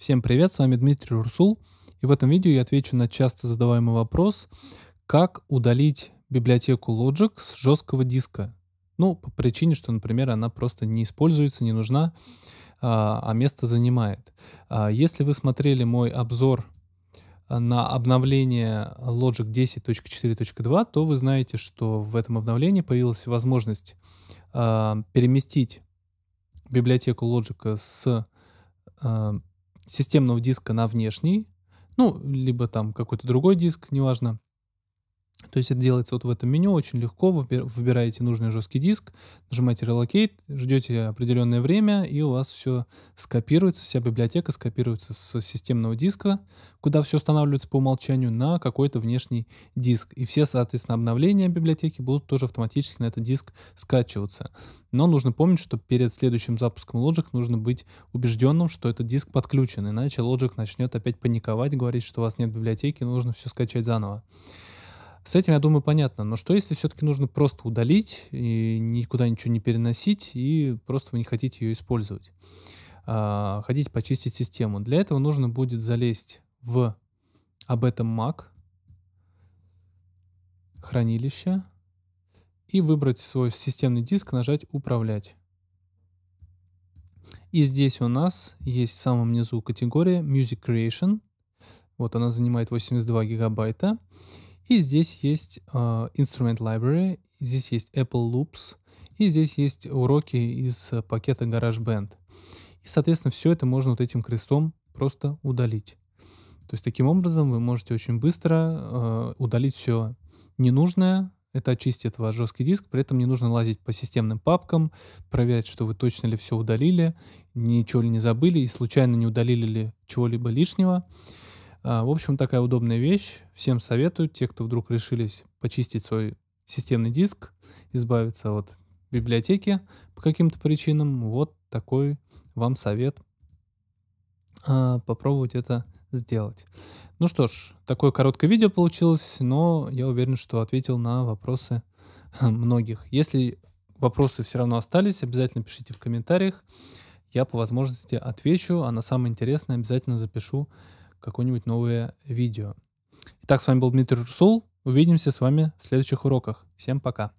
Всем привет, с вами Дмитрий Урсул, и в этом видео я отвечу на часто задаваемый вопрос, как удалить библиотеку Logic с жесткого диска. Ну, по причине, что, например, она просто не используется, не нужна, а, а место занимает. А, если вы смотрели мой обзор а, на обновление Logic 10.4.2, то вы знаете, что в этом обновлении появилась возможность переместить библиотеку Logic с системного диска на внешний, ну, либо там какой-то другой диск, неважно. То есть это делается вот в этом меню очень легко. Вы выбираете нужный жесткий диск, нажимаете Relocate, ждете определенное время, и у вас все скопируется, вся библиотека скопируется с системного диска, куда все устанавливается по умолчанию, на какой-то внешний диск. И все, соответственно, обновления библиотеки будут тоже автоматически на этот диск скачиваться. Но нужно помнить, что перед следующим запуском Logic нужно быть убежденным, что этот диск подключен, иначе Logic начнет опять паниковать, говорить, что у вас нет библиотеки, нужно все скачать заново. С этим, я думаю, понятно. Но что, если все-таки нужно просто удалить, и никуда ничего не переносить, и просто вы не хотите ее использовать? А, хотите почистить систему. Для этого нужно будет залезть в об этом Mac, хранилище, и выбрать свой системный диск, нажать «Управлять». И здесь у нас есть в самом низу категория Music Creation. Вот она занимает 82 гигабайта. И здесь есть инструмент а, library, здесь есть Apple Loops, и здесь есть уроки из э, пакета GarageBand. И, соответственно, все это можно вот этим крестом просто удалить. То есть таким образом вы можете очень быстро э, удалить все ненужное, это очистит ваш жесткий диск, при этом не нужно лазить по системным папкам, проверять, что вы точно ли все удалили, ничего ли не забыли и случайно не удалили ли чего-либо лишнего. А, в общем, такая удобная вещь. Всем советую, те, кто вдруг решились почистить свой системный диск, избавиться от библиотеки по каким-то причинам. Вот такой вам совет. А, попробовать это сделать. Ну что ж, такое короткое видео получилось, но я уверен, что ответил на вопросы многих. Если вопросы все равно остались, обязательно пишите в комментариях. Я по возможности отвечу, а на самое интересное обязательно запишу какое-нибудь новое видео. Итак, с вами был Дмитрий Русул. Увидимся с вами в следующих уроках. Всем пока.